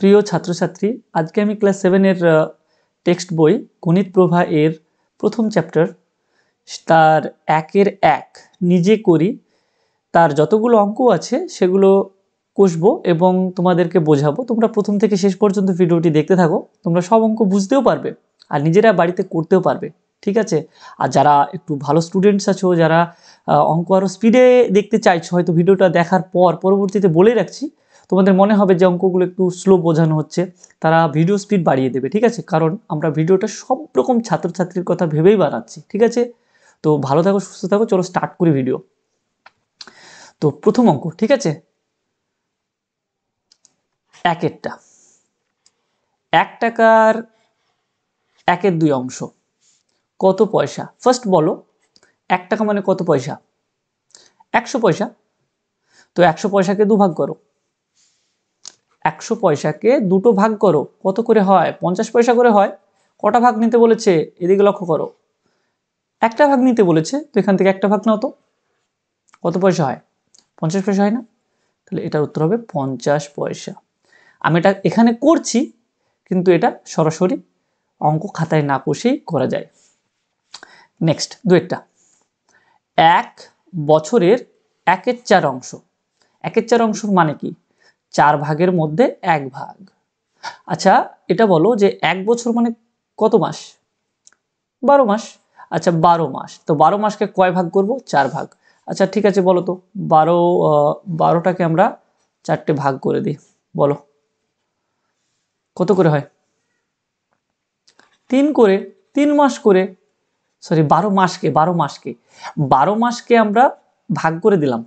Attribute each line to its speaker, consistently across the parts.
Speaker 1: প্রিয় ছাত্রছাত্রী আজকে আমি ক্লাস সেভেনের টেক্সট বই গণিত প্রভা এর প্রথম চ্যাপ্টার তার একের এক নিজে করি তার যতগুলো অঙ্ক আছে সেগুলো কষব এবং তোমাদেরকে বোঝাবো তোমরা প্রথম থেকে শেষ পর্যন্ত ভিডিওটি দেখতে থাকো তোমরা সব অঙ্ক বুঝতেও পারবে আর নিজেরা বাড়িতে করতেও পারবে ঠিক আছে আর যারা একটু ভালো স্টুডেন্টস আছো যারা অঙ্ক আরও স্পিডে দেখতে চাইছো হয়তো ভিডিওটা দেখার পর পরবর্তীতে বলে রাখছি তোমাদের মনে হবে যে অঙ্কগুলো একটু স্লো বোঝানো হচ্ছে তারা ভিডিও স্পিড বাড়িয়ে দেবে ঠিক আছে কারণ আমরা ভিডিওটা সব রকম ছাত্রছাত্রীর কথা ভেবেই বানাচ্ছি ঠিক আছে তো ভালো থাকো সুস্থ থাকো চলো স্টার্ট করি ভিডিও তো প্রথম অঙ্ক ঠিক আছে একেরটা এক টাকার একের দুই অংশ কত পয়সা ফার্স্ট বলো এক টাকা মানে কত পয়সা একশো পয়সা তো একশো পয়সাকে দুভাগ করো একশো পয়সাকে দুটো ভাগ করো কত করে হয় পঞ্চাশ পয়সা করে হয় কটা ভাগ নিতে বলেছে এদিকে লক্ষ্য করো একটা ভাগ নিতে বলেছে তো এখান থেকে একটা ভাগ নাও তো কত পয়সা হয় পঞ্চাশ পয়সা হয় না তাহলে এটার উত্তর হবে পঞ্চাশ পয়সা আমি এটা এখানে করছি কিন্তু এটা সরাসরি অঙ্ক খাতায় না কষেই করা যায় নেক্সট দু একটা এক বছরের একের চার অংশ একের চার অংশ মানে কি চার ভাগের মধ্যে এক ভাগ আচ্ছা এটা বলো যে এক বছর মানে কত মাস বারো মাস আচ্ছা বারো মাস তো বারো মাসকে কয় ভাগ করব চার ভাগ আচ্ছা ঠিক আছে বলো তো বারো বারোটাকে আমরা চারটে ভাগ করে দিই বলো কত করে হয় তিন করে তিন মাস করে সরি বারো মাসকে বারো মাসকে বারো মাসকে আমরা ভাগ করে দিলাম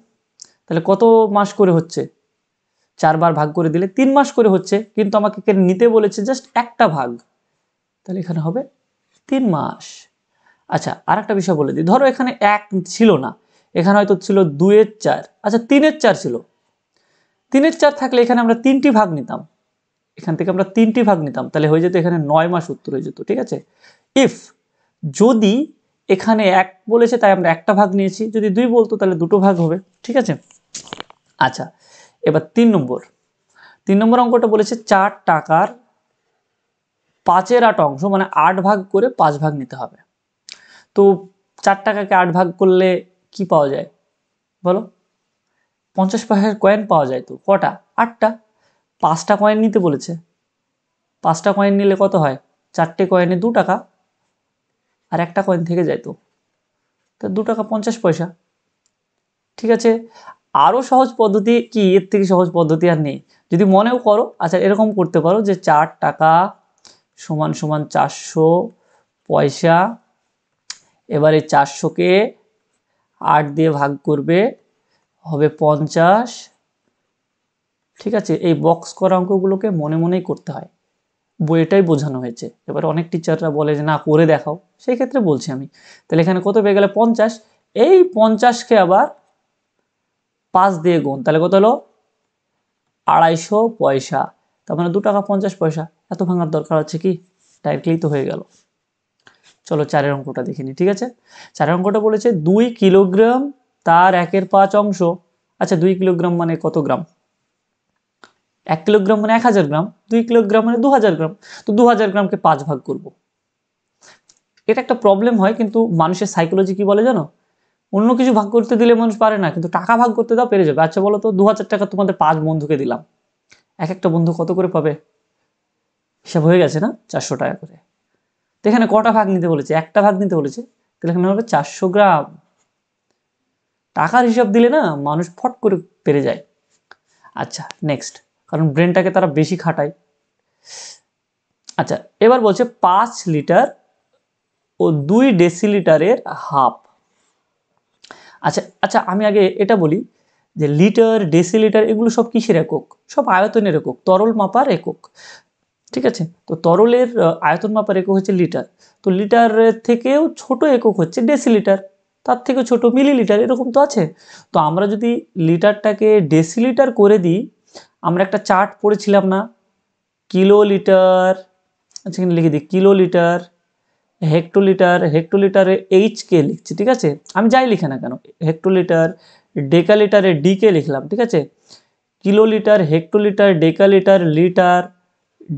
Speaker 1: তাহলে কত মাস করে হচ্ছে চারবার ভাগ করে দিলে তিন মাস করে হচ্ছে কিন্তু আমাকে নিতে বলেছে জাস্ট একটা ভাগ তাহলে এখানে হবে তিন মাস আচ্ছা আর একটা বিষয় বলে দিই ধরো এখানে এক ছিল না এখানে হয়তো ছিল দুয়ের চার আচ্ছা তিনের চার ছিল তিনের চার থাকলে এখানে আমরা তিনটি ভাগ নিতাম এখান থেকে আমরা তিনটি ভাগ নিতাম তাহলে হয়ে যেত এখানে নয় মাস উত্তর হয়ে যেত ঠিক আছে ইফ যদি এখানে এক বলেছে তাই আমরা একটা ভাগ নিয়েছি যদি দুই বলতো তাহলে দুটো ভাগ হবে ঠিক আছে আচ্ছা এবার তিন নম্বর তিন নম্বর অঙ্কটা বলেছে চার টাকার পাঁচের আট অংশ মানে আট ভাগ করে পাঁচ ভাগ নিতে হবে তো চার টাকাকে আট ভাগ করলে কি পাওয়া যায় বলো পঞ্চাশ পয়সার কয়েন পাওয়া যায় তো কটা আটটা পাঁচটা কয়েন নিতে বলেছে পাঁচটা কয়েন নিলে কত হয় চারটে কয়েনে দু টাকা আর একটা কয়েন থেকে যায় তো তা দু টাকা পঞ্চাশ পয়সা ঠিক আছে আরও সহজ পদ্ধতি কি এর থেকে সহজ পদ্ধতি আর নেই যদি মনেও করো আচ্ছা এরকম করতে পারো যে চার টাকা সমান সমান চারশো পয়সা এবারে চারশোকে আট দিয়ে ভাগ করবে হবে পঞ্চাশ ঠিক আছে এই বক্স করা অঙ্কগুলোকে মনে মনেই করতে হয় বইটাই বোঝানো হয়েছে এবার অনেক টিচাররা বলে যে না করে দেখাও সেই ক্ষেত্রে বলছি আমি তাহলে এখানে কত পেয়ে গেলে পঞ্চাশ এই পঞ্চাশকে আবার পাঁচ দিয়ে গুণ তাহলে কত হলো আড়াইশো পয়সা তার মানে দু টাকা পঞ্চাশ পয়সা এত ভাঙার দরকার হচ্ছে কি ডাইরেক্টলি তো হয়ে গেল চলো চারের অঙ্কটা দেখিনি ঠিক আছে চারের অঙ্কটা বলেছে দুই কিলোগ্রাম তার একের পাঁচ অংশ আচ্ছা দুই কিলোগ্রাম মানে কত গ্রাম এক কিলোগ্রাম মানে এক হাজার গ্রাম দুই কিলোগ্রাম মানে দু হাজার গ্রাম তো দু হাজার গ্রামকে পাঁচ ভাগ করব। এটা একটা প্রবলেম হয় কিন্তু মানুষের সাইকোলজি কি বলে জানো অন্য কিছু ভাগ করতে দিলে মানুষ পারে না কিন্তু টাকা ভাগ করতে দাও পেরে যাবে আচ্ছা বলো তো দু হাজার টাকা তোমাদের পাঁচ বন্ধুকে দিলাম এক একটা বন্ধু কত করে পাবে হিসাব হয়ে গেছে না চারশো টাকা করে তো এখানে কটা ভাগ নিতে বলেছে একটা ভাগ নিতে বলেছে তাহলে এখানে হবে চারশো গ্রাম টাকার হিসাব দিলে না মানুষ ফট করে পেরে যায় আচ্ছা নেক্সট কারণ ব্রেনটাকে তারা বেশি খাটায় আচ্ছা এবার বলছে পাঁচ লিটার ও দুই ডেসিলিটারের হাফ আচ্ছা আচ্ছা আমি আগে এটা বলি যে লিটার ডেসিলিটার এগুলো সব কিসের একক সব আয়তনের একক তরল মাপার একক ঠিক আছে তো তরলের আয়তন মাপার একক হচ্ছে লিটার তো লিটারের থেকেও ছোট একক হচ্ছে ডেসিলিটার তার থেকে ছোট মিলিলিটার এরকম তো আছে তো আমরা যদি লিটারটাকে ডেসিলিটার করে দিই আমরা একটা চার্ট পড়েছিলাম না কিলো লিটার আচ্ছা লিখে দিই কিলো লিটার হেক্টোলিটার হেক্টোলিটারে এইচকে লিখছি ঠিক আছে আমি যাই লিখে না কেন হেক্টোলিটার ডেকালিটারে ডিকে লিখলাম ঠিক আছে kilolitre hectolitre decalitre litre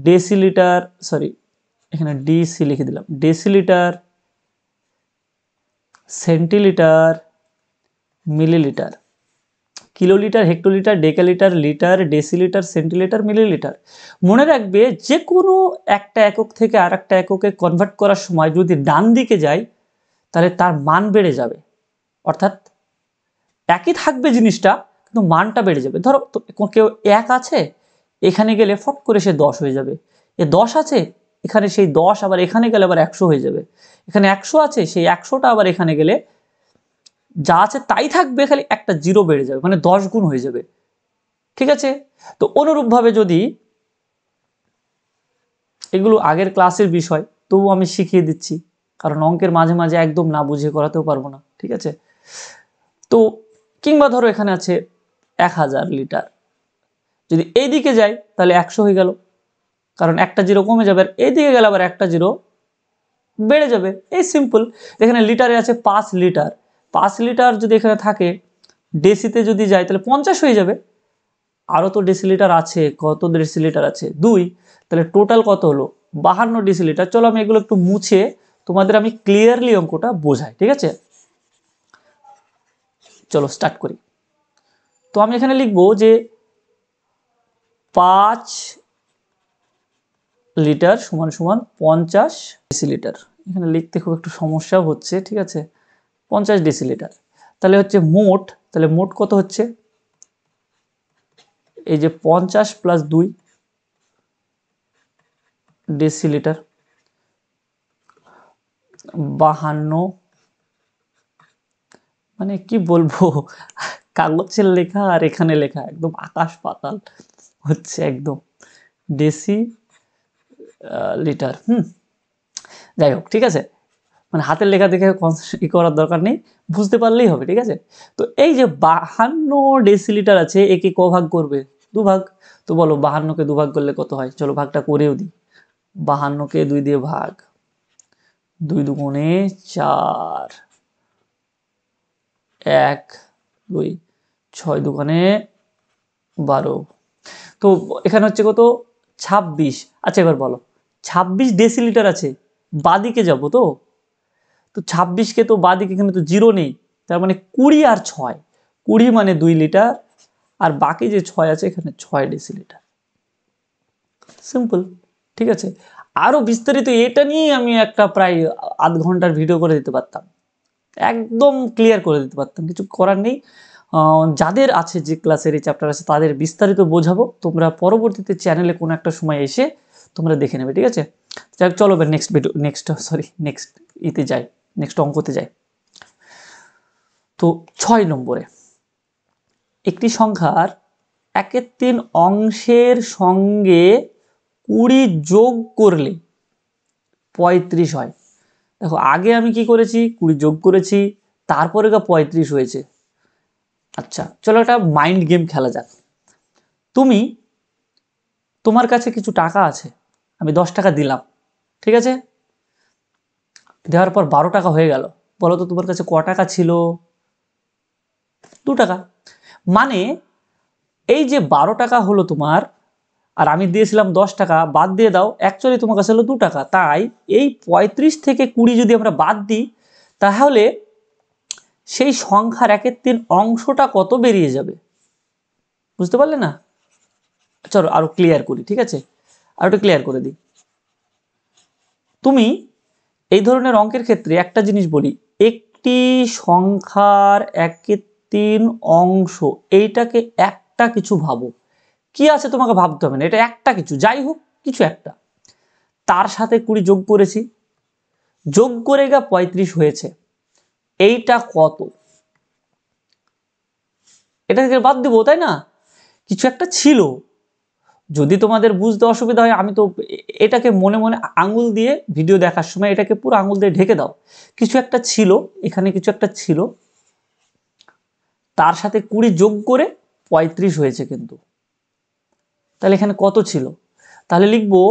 Speaker 1: decilitre sorry এখানে ডিসি লিখে দিলাম decilitre centilitre millilitre kilolitre hectolitre decalitre litre decilitre centilitre millilitre মনে রাখবে যে কোনো একটা একক থেকে আর একটা এককে কনভার্ট করার সময় যদি ডান দিকে যায় তাহলে তার মান বেড়ে যাবে অর্থাৎ একই থাকবে জিনিসটা কিন্তু মানটা বেড়ে যাবে ধরো কেউ এক আছে এখানে গেলে ফট করে সে দশ হয়ে যাবে এ দশ আছে এখানে সেই দশ আবার এখানে গেলে আবার একশো হয়ে যাবে এখানে একশো আছে সেই একশোটা আবার এখানে গেলে যা আছে তাই থাকবে খালি একটা জিরো বেড়ে যাবে মানে দশ গুণ হয়ে যাবে ঠিক আছে তো অনুরূপভাবে যদি এগুলো আগের ক্লাসের বিষয় তবু আমি শিখিয়ে দিচ্ছি কারণ অঙ্কের মাঝে মাঝে একদম না বুঝিয়ে করাতেও পারবো না ঠিক আছে তো কিংবা ধরো এখানে আছে এক হাজার লিটার যদি এই দিকে যাই তাহলে একশো হয়ে গেল কারণ একটা জিরো কমে যাবে আর এইদিকে গেলে আবার একটা জিরো বেড়ে যাবে এই সিম্পল এখানে লিটারে আছে পাঁচ লিটার পাঁচ লিটার যদি এখানে থাকে ডেসিতে যদি যাই তাহলে পঞ্চাশ হয়ে যাবে আরও তো ডেসিলিটার আছে কত ডেসিলিটার আছে দুই তাহলে টোটাল কত হলো বাহান্ন ডেসিলিটার চলো আমি এগুলো একটু মুছে তোমাদের আমি ক্লিয়ারলি অঙ্কটা বোঝাই ঠিক আছে চলো স্টার্ট করি তো আমি এখানে লিখব যে পাঁচ লিটার সমান সমান পঞ্চাশ ডেসিলিটার এখানে লিখতে খুব একটু সমস্যা হচ্ছে ঠিক আছে পঞ্চাশ ডেসিলিটার তাহলে হচ্ছে মোট তাহলে মোট কত হচ্ছে এই যে পঞ্চাশ প্লাস দুই ডেসিলিটার বাহান্ন মানে কি বলবো কাগজের লেখা আর এখানে লেখা একদম আকাশ পাতাল হচ্ছে একদম ডেসি লিটার হুম যাই হোক ঠিক আছে মানে হাতের লেখা দেখে ই করার দরকার নেই বুঝতে পারলেই হবে ঠিক আছে তো এই যে বাহান্ন ডেসিলিটার আছে একে ক ভাগ করবে দুভাগ তো বলো বাহান্নকে দুভাগ করলে কত হয় চলো ভাগটা করেও দিই বাহান্নকে দুই দিয়ে ভাগ দুই দুগুণে চার এক দুই ছয় দুগুণে বারো তো এখানে হচ্ছে কত ছাব্বিশ আচ্ছা এবার বলো ছাব্বিশ ডেসিলিটার আছে বাদিকে যাবো তো তো ছাব্বিশকে তো বাদিকে এখানে তো জিরো নেই তার মানে কুড়ি আর ছয় কুড়ি মানে দুই লিটার আর বাকি যে ছয় আছে এখানে ছয় লিটার সিম্পল ঠিক আছে আরও বিস্তারিত এটা নিয়েই আমি একটা প্রায় আধ ঘন্টার ভিডিও করে দিতে পারতাম একদম ক্লিয়ার করে দিতে পারতাম কিছু করার নেই যাদের আছে যে ক্লাসের এই চ্যাপ্টার আছে তাদের বিস্তারিত বোঝাবো তোমরা পরবর্তীতে চ্যানেলে কোনো একটা সময় এসে তোমরা দেখে নেবে ঠিক আছে যাক চলো next video next sorry next ইতে যাই নেক্সট অঙ্কতে যাই তো ছয় নম্বরে একটি সংখ্যার একের তিন অংশের সঙ্গে কুড়ি যোগ করলে পঁয়ত্রিশ হয় দেখো আগে আমি কি করেছি কুড়ি যোগ করেছি তারপরে গা পঁয়ত্রিশ হয়েছে আচ্ছা চলো একটা মাইন্ড গেম খেলা যাক তুমি তোমার কাছে কিছু টাকা আছে আমি দশ টাকা দিলাম ঠিক আছে দেওয়ার পর বারো টাকা হয়ে গেল বলো তো তোমার কাছে ক টাকা ছিল দু টাকা মানে এই যে বারো টাকা হলো তোমার আর আমি দিয়েছিলাম দশ টাকা বাদ দিয়ে দাও অ্যাকচুয়ালি তোমার কাছে হলো দু টাকা তাই এই পঁয়ত্রিশ থেকে কুড়ি যদি আমরা বাদ দিই তাহলে সেই সংখ্যার একের তিন অংশটা কত বেরিয়ে যাবে বুঝতে পারলে না চলো আরও ক্লিয়ার করি ঠিক আছে আর একটু ক্লিয়ার করে দিই তুমি এই ধরনের অঙ্কের ক্ষেত্রে একটা জিনিস বলি একটি সংখ্যার একে তিন অংশ এইটাকে একটা কিছু ভাবো কি আছে তোমাকে ভাবতে হবে না এটা একটা কিছু যাই হোক কিছু একটা তার সাথে কুড়ি যোগ করেছি যোগ করে গা পঁয়ত্রিশ হয়েছে এইটা কত এটা বাদ দেবো তাই না কিছু একটা ছিল যদি তোমাদের বুঝতে অসুবিধা হয় আমি তো এটাকে মনে মনে আঙুল দিয়ে ভিডিও দেখার সময় এটাকে পুরো আঙুল দিয়ে ঢেকে দাও কিছু একটা ছিল এখানে কিছু একটা ছিল তার সাথে কুড়ি যোগ করে পঁয়ত্রিশ হয়েছে কিন্তু তাহলে এখানে কত ছিল তাহলে লিখবো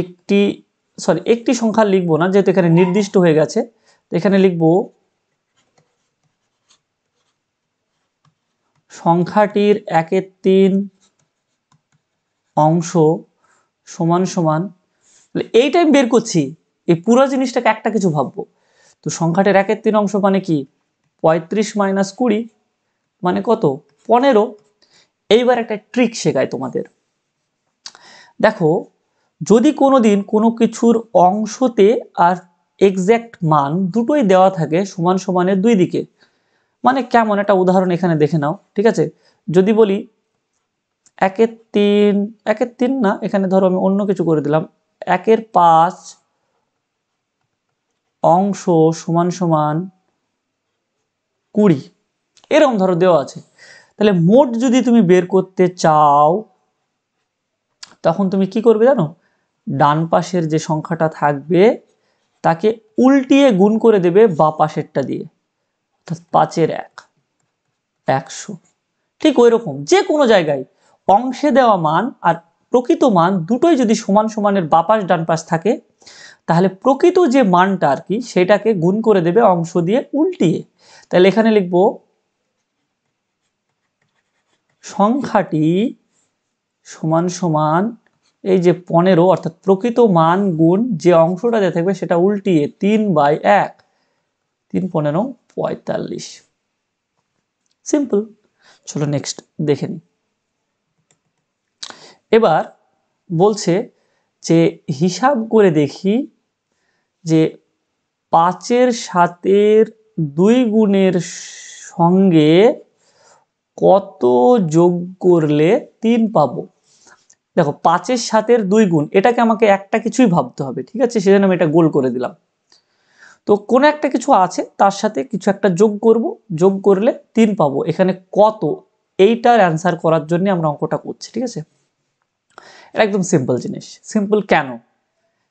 Speaker 1: একটি সরি একটি সংখ্যা লিখবো না যেহেতু এখানে নির্দিষ্ট হয়ে গেছে এখানে লিখবো সংখ্যাটির একের তিন অংশ সমান সমান এইটা আমি বের করছি এই পুরো জিনিসটাকে একটা কিছু ভাববো তো সংখ্যাটির একের তিন অংশ মানে কি পঁয়ত্রিশ মাইনাস কুড়ি মানে কত পনেরো এইবার একটা ট্রিক শেখায় তোমাদের দেখো যদি কোনো দিন কোনো কিছুর অংশতে আর এক্স্যাক্ট মান দুটোই দেওয়া থাকে সমান সমানের দুই দিকে মানে কেমন একটা উদাহরণ এখানে দেখে নাও ঠিক আছে যদি বলি একের তিন একের তিন না এখানে ধরো আমি অন্য কিছু করে দিলাম একের পাঁচ অংশ সমান সমান কুড়ি এরকম ধরো দেওয়া আছে তাহলে মোট যদি তুমি বের করতে চাও তখন তুমি কি করবে জানো ডান পাশের যে সংখ্যাটা থাকবে তাকে উল্টিয়ে গুণ করে দেবে বা পাশেরটা দিয়ে অর্থাৎ পাঁচের এক একশো ঠিক ওই রকম যে কোনো জায়গায় অংশে দেওয়া মান আর প্রকৃত মান দুটোই যদি সমান সমানের বাপাস ডান পাশ থাকে তাহলে প্রকৃত যে মানটা আর কি সেটাকে গুণ করে দেবে অংশ দিয়ে উল্টিয়ে তাহলে এখানে লিখব সংখ্যাটি সমান সমান এই যে পনেরো অর্থাৎ প্রকৃত মান গুণ যে অংশটা দেওয়া থাকবে সেটা উল্টিয়ে তিন বাই এক তিন পনেরো পঁয়তাল্লিশ সিম্পল চলো নেক্সট দেখে নিই এবার বলছে যে হিসাব করে দেখি যে পাঁচের সাতের দুই গুণের সঙ্গে কত যোগ করলে তিন পাবো দেখো পাঁচের সাতের দুই গুণ এটাকে আমাকে একটা কিছুই ভাবতে হবে ঠিক আছে সেজন্য আমি এটা গোল করে দিলাম তো কোনো একটা কিছু আছে তার সাথে কিছু একটা যোগ করব যোগ করলে তিন পাবো এখানে কত এইটার অ্যান্সার করার জন্য আমরা অঙ্কটা করছি ঠিক আছে এটা একদম সিম্পল জিনিস সিম্পল কেন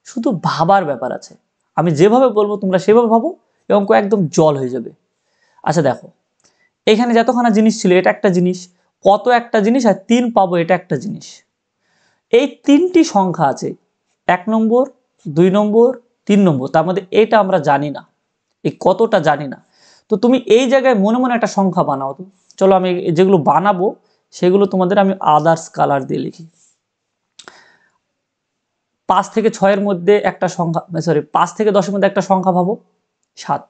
Speaker 1: শুধু ভাবার ব্যাপার আছে আমি যেভাবে বলবো তোমরা সেভাবে ভাবো এই অঙ্ক একদম জল হয়ে যাবে আচ্ছা দেখো এখানে যতখানা জিনিস ছিল এটা একটা জিনিস কত একটা জিনিস আর তিন পাবো এটা একটা জিনিস এই তিনটি সংখ্যা আছে এক নম্বর দুই নম্বর তিন নম্বর তার মধ্যে এটা আমরা জানি না এই কতটা জানি না তো তুমি এই জায়গায় মনে মনে একটা সংখ্যা বানাও তো চলো আমি যেগুলো বানাবো সেগুলো তোমাদের আমি আদার্স কালার দিয়ে লিখি পাঁচ থেকে ছয়ের মধ্যে একটা সংখ্যা সরি পাঁচ থেকে দশের মধ্যে একটা সংখ্যা ভাবো সাত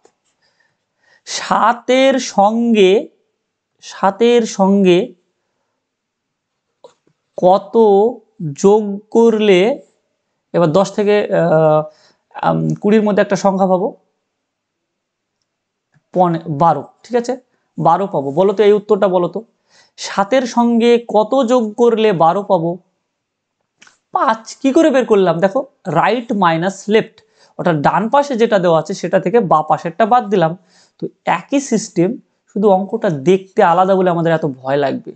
Speaker 1: সাতের সঙ্গে সাতের সঙ্গে কত যোগ করলে এবার দশ থেকে কুড়ির মধ্যে একটা সংখ্যা পাবো পনে বারো ঠিক আছে বারো পাবো বলো তো এই উত্তরটা বলো তো সাতের সঙ্গে কত যোগ করলে বারো পাবো পাঁচ কি করে বের করলাম দেখো রাইট মাইনাস লেফট অর্থাৎ ডান পাশে যেটা দেওয়া আছে সেটা থেকে বা পাশেরটা বাদ দিলাম তো একই সিস্টেম শুধু অঙ্কটা দেখতে আলাদা বলে আমাদের এত ভয় লাগবে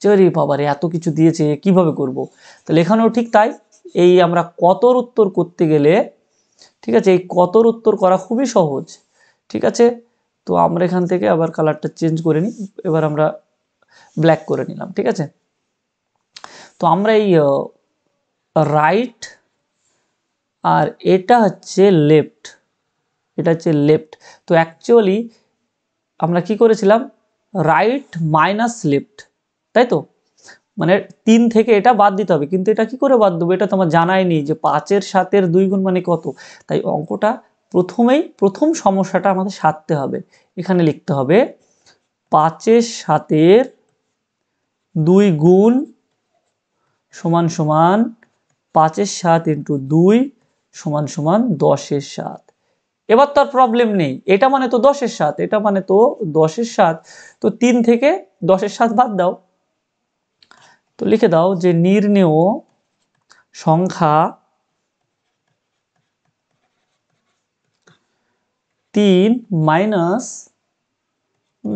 Speaker 1: যে রে বাবারে এত কিছু দিয়েছে কিভাবে করব। তাহলে এখানেও ঠিক তাই এই আমরা কতর উত্তর করতে গেলে ঠিক আছে এই কতর উত্তর করা খুবই সহজ ঠিক আছে তো আমরা এখান থেকে আবার কালারটা চেঞ্জ করে নিই এবার আমরা ব্ল্যাক করে নিলাম ঠিক আছে তো আমরা এই রাইট আর এটা হচ্ছে লেফট এটা হচ্ছে লেফট তো অ্যাকচুয়ালি আমরা কি করেছিলাম রাইট মাইনাস লেফট তাই তো মানে তিন থেকে এটা বাদ দিতে হবে কিন্তু এটা কি করে বাদ দেবো এটা তোমার জানাই নেই যে পাঁচের সাতের দুই গুণ মানে কত তাই অঙ্কটা প্রথমেই প্রথম সমস্যাটা আমাদের সারতে হবে এখানে লিখতে হবে পাঁচের সাতের দুই গুণ সমান সমান পাঁচের সাত ইন্টু দুই সমান সমান দশের সাত এবার তার প্রবলেম নেই এটা মানে তো দশের সাত এটা মানে তো দশের সাত তো তিন থেকে দশের সাত বাদ দাও তো লিখে দাও যে নির্ণেয় সংখ্যা তিন মাইনাস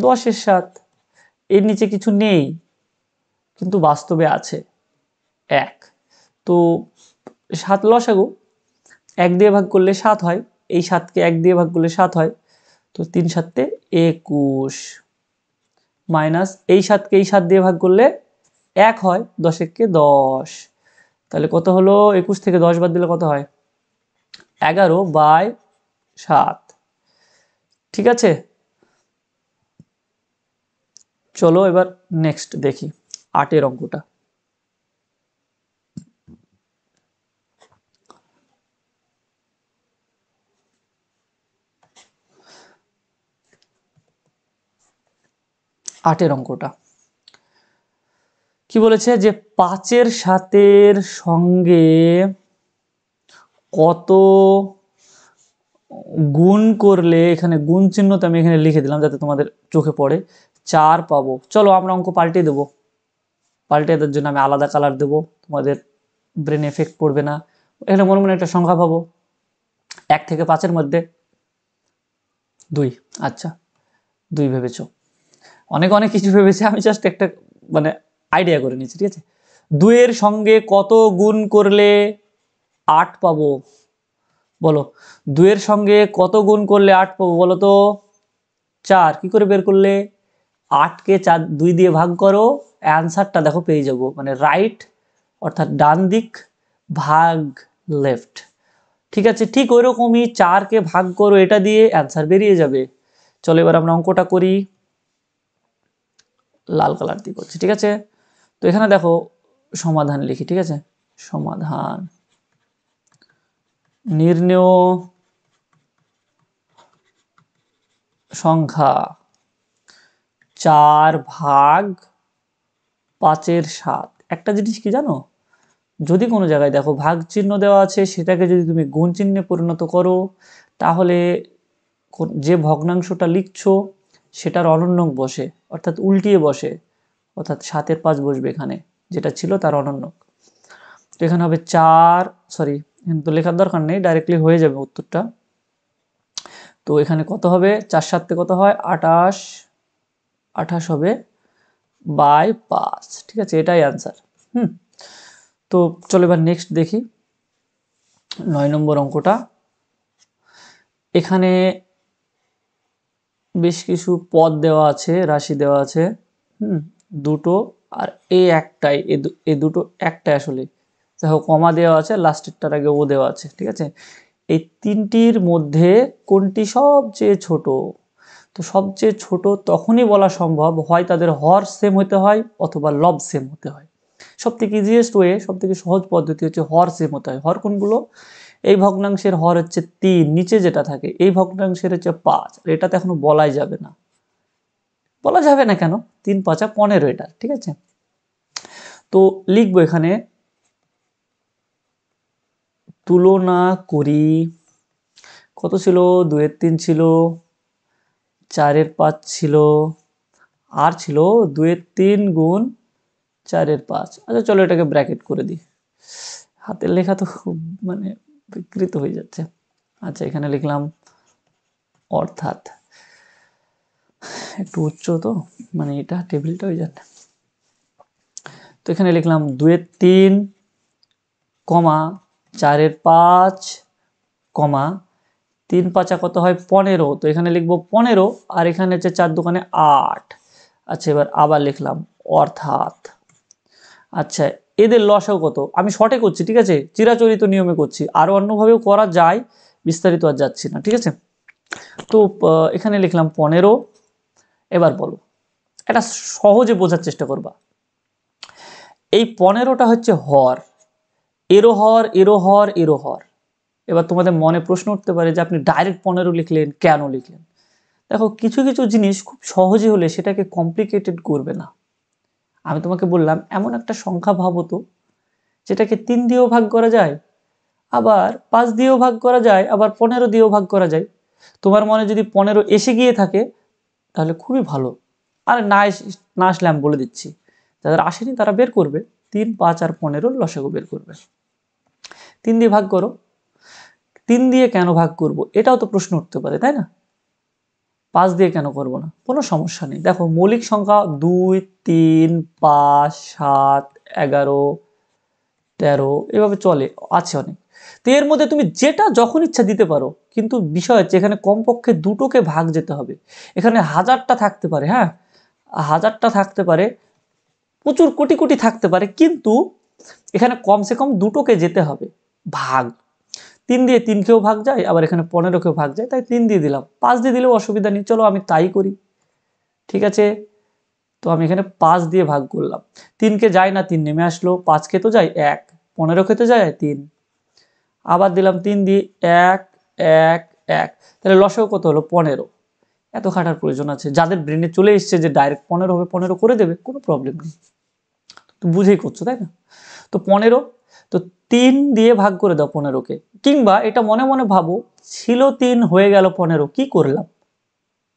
Speaker 1: দশের সাত এর নিচে কিছু নেই কিন্তু বাস্তবে আছে এক তো সাত লসাগু এক দিয়ে ভাগ করলে সাত হয় এই সাতকে এক দিয়ে ভাগ করলে সাত হয় তো তিন সাতে একুশ মাইনাস এই সাতকে এই সাত দিয়ে ভাগ করলে এক হয় দশ এককে দশ তাহলে কত হলো একুশ থেকে দশ বাদ দিলে কত হয় এগারো বাই সাত ঠিক আছে চলো এবার নেক্সট দেখি আটের অঙ্কটা আটের অঙ্কটা কি বলেছে যে পাঁচের সাতের সঙ্গে কত গুণ করলে এখানে গুণ চিহ্ন তো আমি এখানে লিখে দিলাম যাতে তোমাদের চোখে পড়ে চার পাবো চলো আমরা অঙ্ক পাল্টে দেবো পাল্টে দেওয়ার জন্য আমি আলাদা কালার দেবো তোমাদের ব্রেন এফেক্ট পড়বে না এখানে মনে মনে একটা সংখ্যা পাবো এক থেকে পাঁচের মধ্যে দুই আচ্ছা দুই ভেবেছ অনেক অনেক কিছু ভেবেছে আমি জাস্ট একটা মানে আইডিয়া করে নিয়েছি ঠিক আছে দুয়ের সঙ্গে কত গুণ করলে আট পাবো বলো দুয়ের সঙ্গে কত গুণ করলে আট পাবো বলো তো চার কি করে বের করলে আটকে চার দুই দিয়ে ভাগ করো অ্যান্সারটা দেখো পেয়ে যাবো মানে রাইট অর্থাৎ ডান দিক ভাগ লেফট ঠিক আছে ঠিক ওইরকমই চারকে ভাগ করো এটা দিয়ে অ্যান্সার বেরিয়ে যাবে চলো এবার আমরা অঙ্কটা করি লাল কালার দিয়ে করছি ঠিক আছে তো এখানে দেখো সমাধান লিখি ঠিক আছে সমাধান নির্ণেয় সংখ্যা চার ভাগ পাঁচের সাত একটা জিনিস কি জানো যদি কোনো জায়গায় দেখো ভাগ চিহ্ন দেওয়া আছে সেটাকে যদি তুমি গুণ চিহ্নে পরিণত করো তাহলে যে ভগ্নাংশটা লিখছো সেটার অনন্যক বসে অর্থাৎ উল্টিয়ে বসে অর্থাৎ সাতের পাঁচ বসবে এখানে যেটা ছিল তার অনন্য তো এখানে হবে চার সরি কিন্তু লেখার দরকার নেই ডাইরেক্টলি হয়ে যাবে উত্তরটা তো এখানে কত হবে চার সাতে কত হয় আটাশ আঠাশ হবে বাই পাঁচ ঠিক আছে এটাই আনসার হুম তো চলো এবার নেক্সট দেখি নয় নম্বর অঙ্কটা এখানে বেশ কিছু পদ দেওয়া আছে রাশি দেওয়া আছে হুম দুটো আর এ একটাই এ দুটো একটাই আসলে হোক কমা দেওয়া আছে লাস্টেরটার আগে ও দেওয়া আছে ঠিক আছে এই তিনটির মধ্যে কোনটি সবচেয়ে ছোট তো সবচেয়ে ছোট তখনই বলা সম্ভব হয় তাদের হর সেম হতে হয় অথবা লব সেম হতে হয় সব থেকে ইজিয়েস্ট ওয়ে সব থেকে সহজ পদ্ধতি হচ্ছে হর সেম হতে হয় হর কোনগুলো এই ভগ্নাংশের হর হচ্ছে তিন নিচে যেটা থাকে এই ভগ্নাংশের হচ্ছে পাঁচ এটাতে এখনো বলাই যাবে না বলা যাবে না কেন তিন পাঁচা পনেরো এটা ঠিক আছে তো লিখবো এখানে তুলনা করি কত ছিল দুয়ের তিন ছিল চারের পাঁচ ছিল আর ছিল দুয়ের তিন গুণ চারের পাঁচ আচ্ছা চলো এটাকে ব্র্যাকেট করে দিই হাতের লেখা তো খুব মানে বিকৃত হয়ে যাচ্ছে আচ্ছা এখানে লিখলাম অর্থাৎ একটু উচ্চ তো মানে এটা টেবিলটা ওই জন্য তো এখানে লিখলাম দুয়ের তিন কমা চারের পাঁচ কমা তিন পাঁচা কত হয় পনেরো তো এখানে লিখবো পনেরো আর এখানে হচ্ছে চার দোকানে আট আচ্ছা এবার আবার লিখলাম অর্থাৎ আচ্ছা এদের লসও কত আমি শর্টে করছি ঠিক আছে চিরাচরিত নিয়মে করছি আরও অন্যভাবেও করা যায় বিস্তারিত আর যাচ্ছি না ঠিক আছে তো এখানে লিখলাম পনেরো এবার বলো এটা সহজে বোঝার চেষ্টা করবা এই পনেরোটা হচ্ছে হর এরো হর এরো হর এরো হর এবার তোমাদের মনে প্রশ্ন উঠতে পারে যে আপনি ডাইরেক্ট পনেরো লিখলেন কেন লিখলেন দেখো কিছু কিছু জিনিস খুব সহজে হলে সেটাকে কমপ্লিকেটেড করবে না আমি তোমাকে বললাম এমন একটা সংখ্যা ভাবো তো যেটাকে তিন দিয়েও ভাগ করা যায় আবার পাঁচ দিয়েও ভাগ করা যায় আবার পনেরো দিয়েও ভাগ করা যায় তোমার মনে যদি পনেরো এসে গিয়ে থাকে তাহলে খুবই ভালো আর না না আসলে আমি বলে দিচ্ছি যাদের আসেনি তারা বের করবে তিন পাঁচ আর পনেরো লসাগু বের করবে তিন দিয়ে ভাগ করো তিন দিয়ে কেন ভাগ করব এটাও তো প্রশ্ন উঠতে পারে তাই না পাঁচ দিয়ে কেন করব না কোনো সমস্যা নেই দেখো মৌলিক সংখ্যা দুই তিন পাঁচ সাত এগারো তেরো এভাবে চলে আছে অনেক তো এর মধ্যে তুমি যেটা যখন ইচ্ছা দিতে পারো কিন্তু বিষয় হচ্ছে এখানে কমপক্ষে দুটোকে ভাগ যেতে হবে এখানে হাজারটা থাকতে পারে হ্যাঁ হাজারটা থাকতে পারে প্রচুর কোটি কোটি থাকতে পারে কিন্তু এখানে কমসে কম দুটোকে যেতে হবে ভাগ তিন দিয়ে তিনকেও ভাগ যায় আবার এখানে পনেরোকেও ভাগ যায় তাই তিন দিয়ে দিলাম পাঁচ দিয়ে দিলেও অসুবিধা নেই চলো আমি তাই করি ঠিক আছে তো আমি এখানে পাঁচ দিয়ে ভাগ করলাম তিনকে যায় না তিন নেমে আসলো পাঁচকে তো যায় এক পনেরো খেতে যায় তিন আবার দিলাম তিন দিয়ে এক এক এক তাহলে লসও কত হলো পনেরো এত খাটার প্রয়োজন আছে যাদের ব্রেনে চলে এসছে যে ডাইরেক্ট পনেরো হবে পনেরো করে দেবে কোনো প্রবলেম নেই তো বুঝেই করছো তাই না তো পনেরো তো তিন দিয়ে ভাগ করে দাও পনেরোকে কিংবা এটা মনে মনে ভাবো ছিল তিন হয়ে গেল পনেরো কি করলাম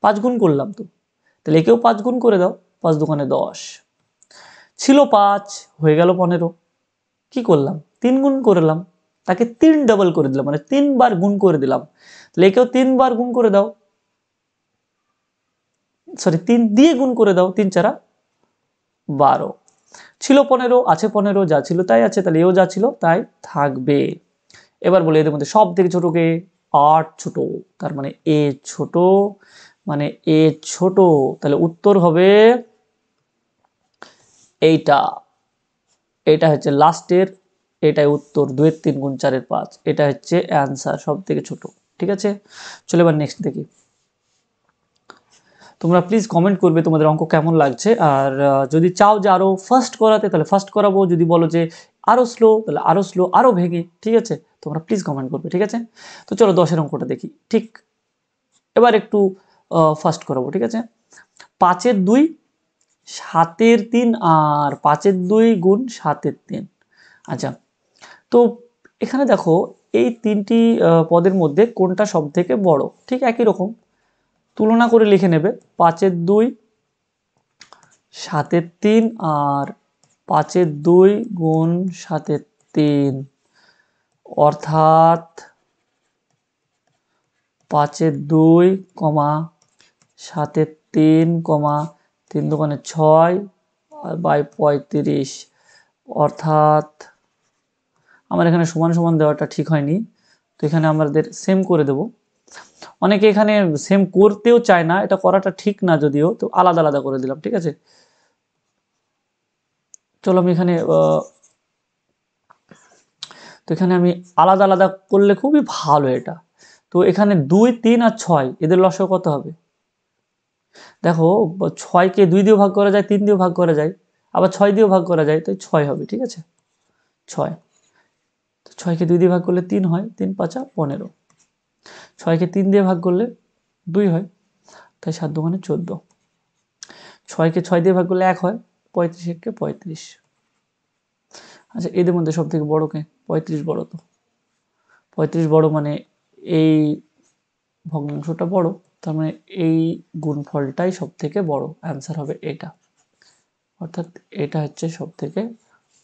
Speaker 1: পাঁচ গুণ করলাম তো তাহলে একেও পাঁচ গুণ করে দাও পাঁচ দোকানে দশ ছিল পাঁচ হয়ে গেল পনেরো কি করলাম তিন গুণ করলাম তাকে তিন ডবল করে দিলাম মানে তিনবার গুণ করে দিলাম তাহলে একেও তিনবার গুণ করে দাও সরি তিন দিয়ে গুণ করে দাও তিন চারা বারো ছিল পনেরো আছে পনেরো যা ছিল তাই আছে তাহলে এও যা ছিল তাই থাকবে এবার বলে এদের মধ্যে সব থেকে ছোটকে আট ছোট তার মানে এ ছোট মানে এ ছোট তাহলে উত্তর হবে এইটা এটা হচ্ছে লাস্টের এটাই উত্তর দুয়ের তিন গুণ চারের পাঁচ এটা হচ্ছে অ্যান্সার সব থেকে ছোটো ঠিক আছে চলে এবার নেক্সট দেখি তোমরা প্লিজ কমেন্ট করবে তোমাদের অঙ্ক কেমন লাগছে আর যদি চাও যে আরও ফার্স্ট করাতে তাহলে ফার্স্ট করাবো যদি বলো যে আরও স্লো তাহলে আরও স্লো আরও ভেঙে ঠিক আছে তোমরা প্লিজ কমেন্ট করবে ঠিক আছে তো চলো দশের অঙ্কটা দেখি ঠিক এবার একটু ফার্স্ট করাবো ঠিক আছে পাঁচের দুই সাতের তিন আর পাঁচের দুই গুণ সাতের তিন আচ্ছা তো এখানে দেখো এই তিনটি পদের মধ্যে কোনটা সব থেকে বড় ঠিক একই রকম তুলনা করে লিখে নেবে পাঁচের দুই সাতের তিন আর পাঁচের দুই গুণ সাতের তিন অর্থাৎ পাঁচের দুই কমা সাতের তিন কমা তিন দোকানে ছয় বাই পঁয়ত্রিশ অর্থাৎ আমার এখানে সমান সমান দেওয়াটা ঠিক হয়নি তো এখানে আমাদের সেম করে দেব অনেকে এখানে সেম করতেও চায় না এটা করাটা ঠিক না যদিও তো আলাদা আলাদা করে দিলাম ঠিক আছে চলো আমি এখানে তো এখানে আমি আলাদা আলাদা করলে খুবই ভালো এটা তো এখানে দুই তিন আর ছয় এদের লস কত হবে দেখো ছয়কে দুই দিয়েও ভাগ করা যায় তিন দিয়েও ভাগ করা যায় আবার ছয় দিয়েও ভাগ করা যায় তো ছয় হবে ঠিক আছে ছয় ছয়কে দুই দিয়ে ভাগ করলে তিন হয় তিন পাঁচা পনেরো ছয়কে তিন দিয়ে ভাগ করলে দুই হয় তাই সাত দোকানে চোদ্দ ছয়কে ছয় দিয়ে ভাগ করলে এক হয় পঁয়ত্রিশ এককে পঁয়ত্রিশ আচ্ছা এদের মধ্যে সব থেকে বড়ো কে পঁয়ত্রিশ বড় তো পঁয়ত্রিশ বড় মানে এই ভগ্নাংশটা বড় তার মানে এই গুণফলটাই সব থেকে বড় অ্যান্সার হবে এটা অর্থাৎ এটা হচ্ছে সব থেকে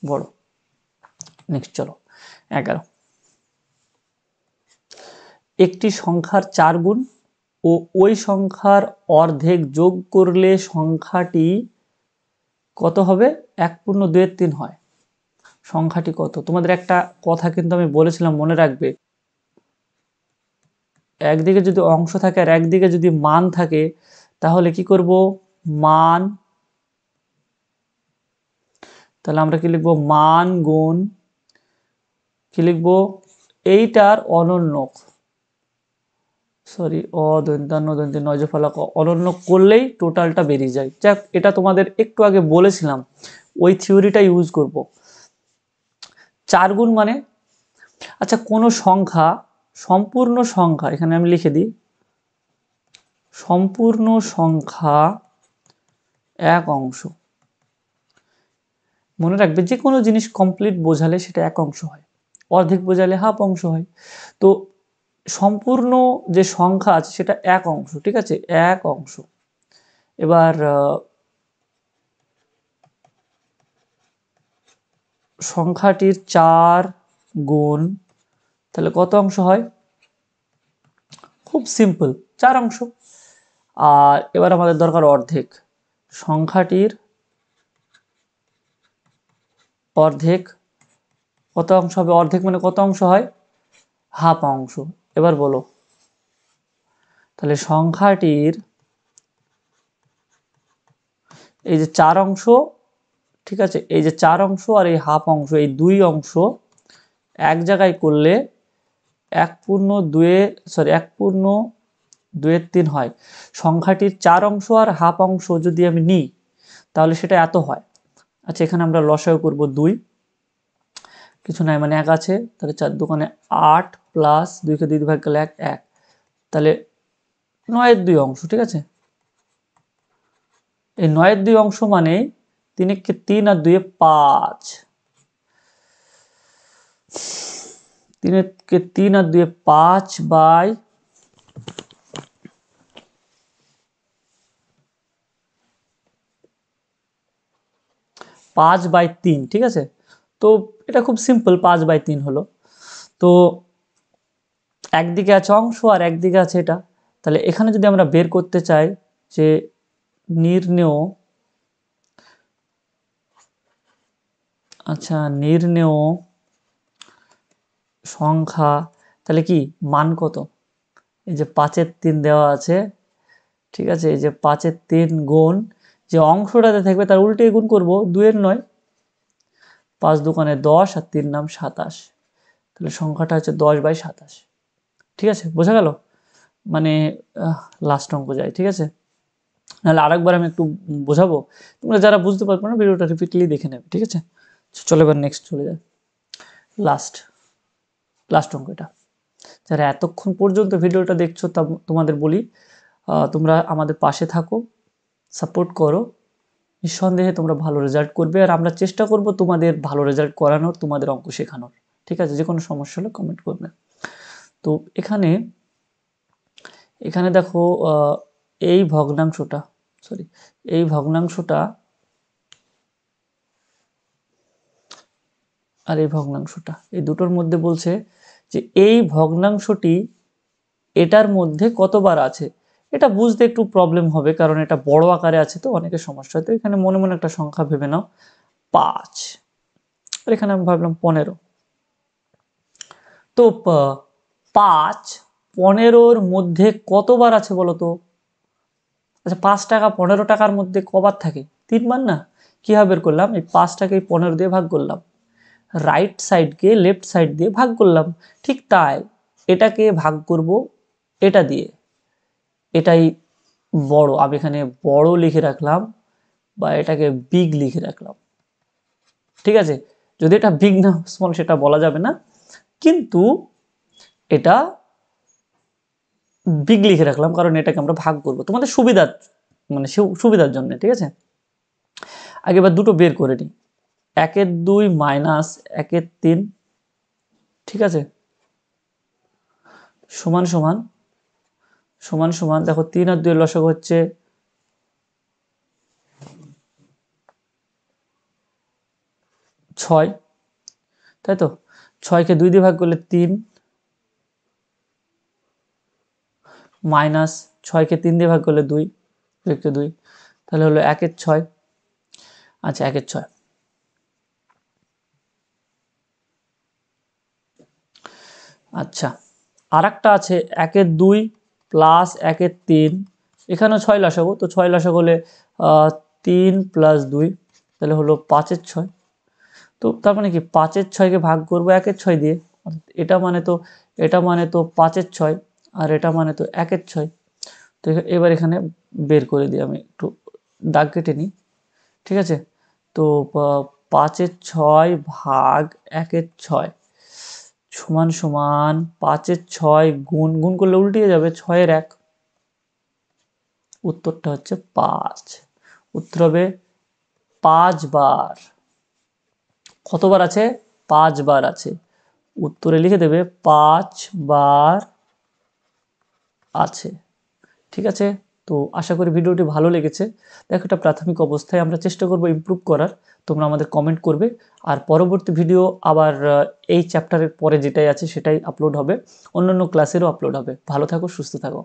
Speaker 1: বড় নেক্সট চলো এগারো একটি সংখ্যার চার গুণ ও ওই সংখ্যার অর্ধেক যোগ করলে সংখ্যাটি কত হবে এক পূর্ণ দুয়ের তিন হয় সংখ্যাটি কত তোমাদের একটা কথা কিন্তু আমি বলেছিলাম মনে রাখবে একদিকে যদি অংশ থাকে আর একদিকে যদি মান থাকে তাহলে কি করব মান তাহলে আমরা কি লিখবো মান গুণ কি লিখবো এইটার অনন্য সরি অদন্তান্ন দন্তি ফলাক অনন্য করলেই টোটালটা বেরিয়ে যায় যাক এটা তোমাদের একটু আগে বলেছিলাম ওই থিওরিটা ইউজ করব চার গুণ মানে আচ্ছা কোনো সংখ্যা সম্পূর্ণ সংখ্যা এখানে আমি লিখে দিই সম্পূর্ণ সংখ্যা এক অংশ মনে রাখবে যে কোনো জিনিস কমপ্লিট বোঝালে সেটা এক অংশ হয় অর্ধেক বোঝালে হাফ অংশ হয় তো সম্পূর্ণ যে সংখ্যা আছে সেটা এক অংশ ঠিক আছে এক অংশ এবার সংখ্যাটির চার গুণ তাহলে কত অংশ হয় খুব সিম্পল চার অংশ আর এবার আমাদের দরকার অর্ধেক সংখ্যাটির অর্ধেক কত অংশ হবে অর্ধেক মানে কত অংশ হয় হাফ অংশ এবার বলো তাহলে সংখ্যাটির এই যে চার অংশ ঠিক আছে এই যে চার অংশ আর এই হাফ অংশ এই দুই অংশ এক জায়গায় করলে এক পূর্ণ দুয়ে সরি এক পূর্ণ দুয়ের তিন হয় সংখ্যাটির চার অংশ আর হাফ অংশ যদি আমি নিই তাহলে সেটা এত হয় আচ্ছা এখানে আমরা লসায় করব দুই কিছু নাই মানে এক আছে তাহলে চার দোকানে আট প্লাস দুইকে দুই ভাগ গেলে এক এক তাহলে নয়ের দুই অংশ ঠিক আছে এই নয়ের দুই অংশ মানে তিন এক তিন আর দুয়ে পাঁচ তিন একে তিন আর দুয়ে পাঁচ বাই পাঁচ বাই তিন ঠিক আছে তো এটা খুব সিম্পল পাঁচ বাই তিন হলো তো একদিকে আছে অংশ আর একদিকে আছে এটা তাহলে এখানে যদি আমরা বের করতে চাই যে নির্ণেয় আচ্ছা নির্ণেয় সংখ্যা তাহলে কি মান কত এই যে পাঁচের তিন দেওয়া আছে ঠিক আছে এই যে পাঁচের তিন গুণ যে অংশটাতে থাকবে তার উল্টে গুণ করবো দুয়ের নয় পাঁচ দোকানে দশ আর তিন নাম সাতাশ তাহলে সংখ্যাটা হচ্ছে দশ বাই সাতাশ ঠিক আছে বোঝা গেল মানে লাস্ট অঙ্ক যায় ঠিক আছে নাহলে আরেকবার আমি একটু বোঝাবো তোমরা যারা বুঝতে পারবে না ভিডিওটা রিপিটলি দেখে নেবে ঠিক আছে চলো এবার নেক্সট চলে যায় লাস্ট লাস্ট অঙ্ক এটা যারা এতক্ষণ পর্যন্ত ভিডিওটা দেখছো তা তোমাদের বলি তোমরা আমাদের পাশে থাকো সাপোর্ট করো নিঃসন্দেহে তোমরা ভালো রেজাল্ট করবে আর আমরা চেষ্টা করব তোমাদের ভালো রেজাল্ট করানোর তোমাদের অঙ্ক শেখানোর ঠিক আছে যে কোনো সমস্যা হলে কমেন্ট করবে তো এখানে এখানে দেখো এই ভগ্নাংশটা সরি এই ভগ্নাংশটা আর এই ভগ্নাংশটা এই দুটোর মধ্যে বলছে যে এই ভগ্নাংশটি এটার মধ্যে কতবার আছে এটা বুঝতে একটু প্রবলেম হবে কারণ এটা বড় আকারে আছে তো অনেকের সমস্যা তো এখানে মনে মনে একটা সংখ্যা ভেবে নাও পাঁচ আর এখানে আমি ভাবলাম পনেরো তো পাঁচ পনেরোর মধ্যে কতবার আছে বলো তো আচ্ছা পাঁচ টাকা পনেরো টাকার মধ্যে কবার থাকে তিনবার না কীভাবে বের করলাম এই পাঁচটাকে পনেরো দিয়ে ভাগ করলাম রাইট সাইডকে লেফট সাইড দিয়ে ভাগ করলাম ঠিক তাই এটাকে ভাগ করব এটা দিয়ে এটাই বড় আমি এখানে বড় লিখে রাখলাম বা এটাকে বিগ লিখে রাখলাম ঠিক আছে যদি এটা বিগ না স্মল সেটা বলা যাবে না কিন্তু এটা বিগ লিখে রাখলাম কারণ এটাকে আমরা ভাগ করবো তোমাদের সুবিধার মানে সুবিধার জন্য ঠিক আছে আগে বা দুটো বের করে নিই একের দুই মাইনাস একের তিন ঠিক আছে সমান সমান সমান সমান দেখো তিন আর দুই লসক হচ্ছে ছয় তাই তো ছয়কে দুই দিয়ে ভাগ করলে তিন মাইনাস ছয়কে তিন দিয়ে ভাগ করলে দুই যুক্ত দুই তাহলে হলো একের ছয় আচ্ছা একের ছয় আচ্ছা আর আছে একের দুই প্লাস একের তিন এখানেও ছয় লাসাগো তো ছয় লাসাগ হলে তিন প্লাস দুই তাহলে হলো পাঁচের ছয় তো তার মানে কি পাঁচের ছয়কে ভাগ করবো একের ছয় দিয়ে এটা মানে তো এটা মানে তো পাঁচের ছয় আর এটা মানে তো একের ছয় তো এবার এখানে বের করে দিই আমি একটু দাগ কেটে নিই ঠিক আছে তো পাঁচের ছয় ভাগ একের ছয় সমান সমান পাঁচের ছয় গুণ গুণ করলে উল্টিয়ে যাবে ছয়ের এক উত্তরটা হচ্ছে পাঁচ উত্তর হবে পাঁচবার কতবার আছে পাঁচবার আছে উত্তরে লিখে দেবে পাঁচবার আছে ঠিক আছে তো আশা করি ভিডিওটি ভালো লেগেছে দেখো একটা প্রাথমিক অবস্থায় আমরা চেষ্টা করব ইমপ্রুভ করার তোমরা আমাদের কমেন্ট করবে আর পরবর্তী ভিডিও আবার এই চ্যাপ্টারের পরে যেটাই আছে সেটাই আপলোড হবে অন্যান্য ক্লাসেরও আপলোড হবে ভালো থাকো সুস্থ থাকো